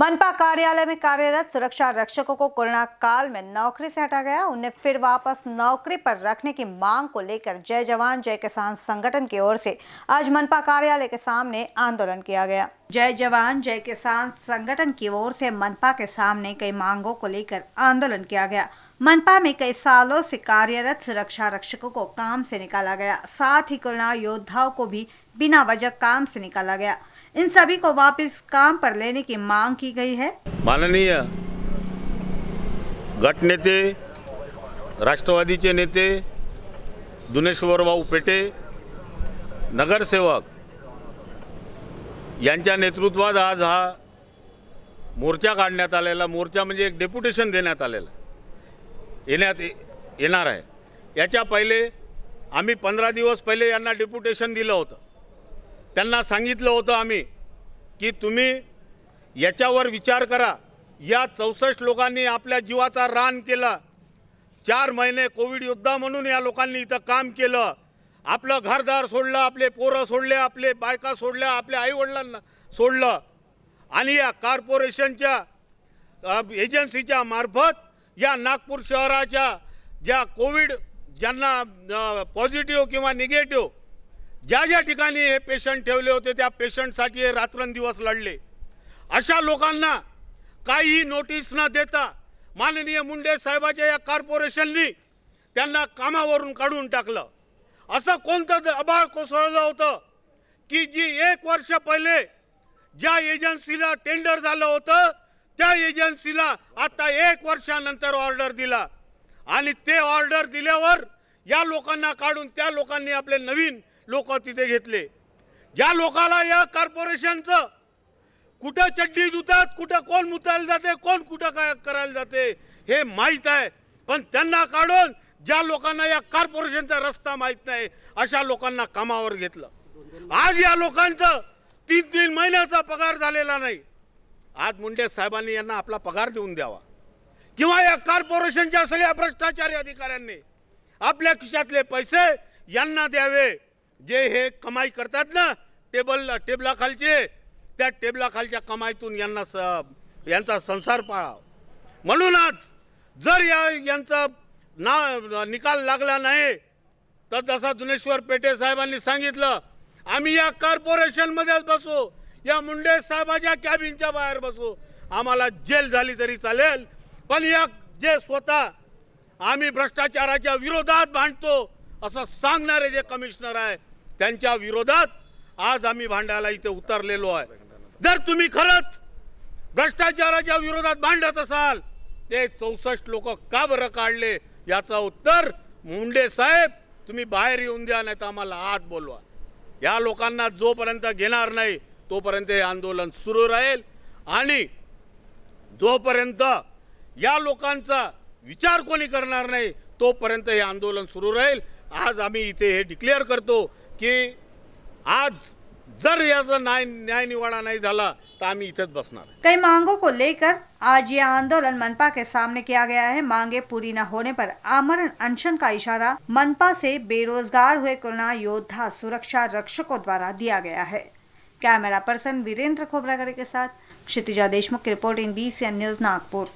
मनपा कार्यालय में कार्यरत सुरक्षा रक्षकों को कोरोना काल में नौकरी से हटा गया उन्हें फिर वापस नौकरी पर रखने की मांग को लेकर जय जवान जय किसान संगठन की ओर से आज मनपा कार्यालय के सामने आंदोलन किया गया जय जवान जय किसान संगठन की ओर से मनपा के सामने कई मांगों को लेकर आंदोलन किया गया मनपा में कई सालों से कार्यरत सुरक्षा रक्षकों को काम से निकाला गया साथ ही कोरोना योद्धाओं को भी बिना वजह काम से निकाला गया इन सभी को वापस काम पर लेने की मांग की गई है माननीय गटनेते राष्ट्रवादीचे नेते भाऊ पेटे नगरसेवक यांच्या नेतृत्वात आज हा मोर्चा काढण्यात आलेला मोर्चा म्हणजे एक डेप्युटेशन देण्यात आलेला येण्यात येणार आहे याच्या पहिले आम्ही पंधरा दिवस पहिले यांना डेप्युटेशन दिलं होतं त्यांना सांगितलं होतं आम्ही की तुम्ही याच्यावर विचार करा या चौसष्ट लोकांनी आपल्या जीवाचा रान केला चार महिने कोविड योद्धा म्हणून या लोकांनी इथं काम केलं आपलं घरदार सोडलं आपले पोरं सोडले आपले बायका सोडल्या आपल्या आईवडिलांना सोडलं आणि या कॉर्पोरेशनच्या एजन्सीच्या मार्फत या नागपूर शहराच्या ज्या कोविड ज्यांना पॉझिटिव्ह किंवा निगेटिव्ह ज्या ज्या ठिकाणी हे पेशंट ठेवले होते त्या पेशंटसाठी हे रात्रंदिवस लढले अशा लोकांना काहीही नोटीस न देता माननीय मुंडे साहेबाच्या या कॉर्पोरेशननी त्यांना कामावरून काढून टाकलं असं कोणतं अबाळ कोसळलं होतं की जी एक वर्ष पहिले ज्या एजन्सीला टेंडर झालं होतं त्या एजन्सीला आता एक वर्षानंतर ऑर्डर दिला आणि ते ऑर्डर दिल्यावर या लोकांना काढून त्या लोकांनी आपले नवीन लोक तिथे घेतले ज्या लोकाला या कॉर्पोरेशनचं कुठं चड्डी धुतात कुठं कोण मुतायला जाते कोण कुठं काय करायला जाते हे माहीत आहे पण त्यांना काढून ज्या लोकांना या कॉर्पोरेशनचा रस्ता माहीत नाही अशा लोकांना कामावर घेतलं आज या लोकांचं तीन तीन महिन्याचा पगार झालेला नाही आज मुंडे साहेबांनी यांना आपला पगार देऊन द्यावा किंवा या कॉर्पोरेशनच्या सगळ्या भ्रष्टाचारी अधिकाऱ्यांनी आपल्या खिशातले पैसे यांना द्यावे जे हे कमाई करतात ना टेबल टेबलाखालचे त्या टेबलाखालच्या कमाईतून यांना स यांचा संसार पाळाव म्हणूनच जर या यांचा ना निकाल लागला नाही तर जसा दुनेश्वर पेटे साहेबांनी सांगितलं आम्ही या कॉर्पोरेशनमध्येच बसू या मुंडे साहेबाच्या कॅबिनच्या बाहेर बसू आम्हाला जेल झाली तरी चालेल पण या जे स्वतः आम्ही भ्रष्टाचाराच्या विरोधात भांडतो असं सांगणारे जे कमिशनर आहे त्यांच्या विरोधात आज आम्ही भांडायला इथे उतरलेलो आहे जर तुम्ही खरंच भ्रष्टाचाराच्या विरोधात भांडत असाल ते चौसष्ट लोक का बरं काढले याचं उत्तर मुंडे साहेब तुम्ही बाहेर येऊन द्या नाही तर आम्हाला आत बोलवा या लोकांना जोपर्यंत घेणार नाही तोपर्यंत हे आंदोलन सुरू राहील आणि जोपर्यंत या लोकांचा विचार कोणी करणार नाही तोपर्यंत हे आंदोलन सुरू राहील आज आम्ही इथे हे डिक्लेअर करतो कि आज जर याचा न्याय निवाड़ा नहीं तो आम्ही इथेच बसना कई मांगों को लेकर आज ये आंदोलन मनपा के सामने किया गया है मांगे पूरी न होने पर आमरण अनशन का इशारा मनपा से बेरोजगार हुए कोरोना योद्धा सुरक्षा रक्षकों द्वारा दिया गया है कैमरा पर्सन वीरेंद्र खोबरागड़े के साथ क्षितिजा देशमुख की रिपोर्ट इन बी न्यूज नागपुर